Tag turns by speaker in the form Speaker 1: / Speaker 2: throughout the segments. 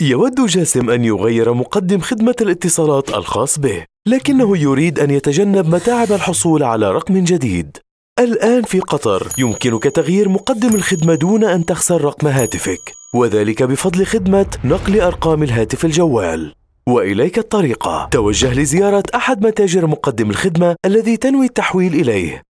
Speaker 1: يود جاسم أن يغير مقدم خدمة الاتصالات الخاص به، لكنه يريد أن يتجنب متاعب الحصول على رقم جديد. الآن في قطر يمكنك تغيير مقدم الخدمة دون أن تخسر رقم هاتفك، وذلك بفضل خدمة نقل أرقام الهاتف الجوال. وإليك الطريقة، توجه لزيارة أحد متاجر مقدم الخدمة الذي تنوي التحويل إليه،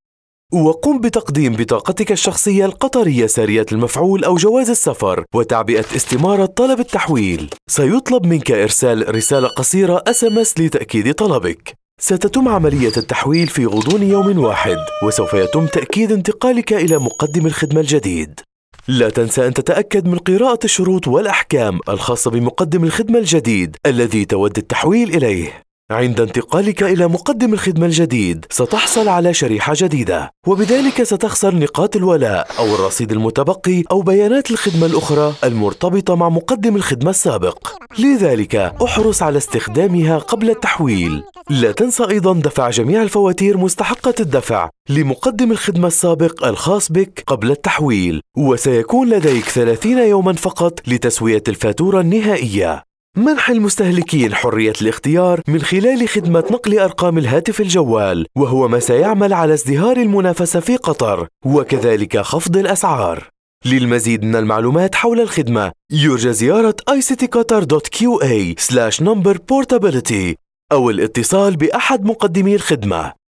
Speaker 1: وقم بتقديم بطاقتك الشخصية القطرية سارية المفعول أو جواز السفر وتعبئة استمارة طلب التحويل سيطلب منك إرسال رسالة قصيرة SMS لتأكيد طلبك ستتم عملية التحويل في غضون يوم واحد وسوف يتم تأكيد انتقالك إلى مقدم الخدمة الجديد لا تنسى أن تتأكد من قراءة الشروط والأحكام الخاصة بمقدم الخدمة الجديد الذي تود التحويل إليه عند انتقالك إلى مقدم الخدمة الجديد ستحصل على شريحة جديدة وبذلك ستخسر نقاط الولاء أو الرصيد المتبقي أو بيانات الخدمة الأخرى المرتبطة مع مقدم الخدمة السابق لذلك احرص على استخدامها قبل التحويل لا تنسى أيضا دفع جميع الفواتير مستحقة الدفع لمقدم الخدمة السابق الخاص بك قبل التحويل وسيكون لديك 30 يوما فقط لتسوية الفاتورة النهائية منح المستهلكين حرية الاختيار من خلال خدمة نقل أرقام الهاتف الجوال، وهو ما سيعمل على ازدهار المنافسة في قطر، وكذلك خفض الأسعار. للمزيد من المعلومات حول الخدمة، يرجى زيارة ictqatar.qa/numberportability أو الاتصال بأحد مقدمي الخدمة.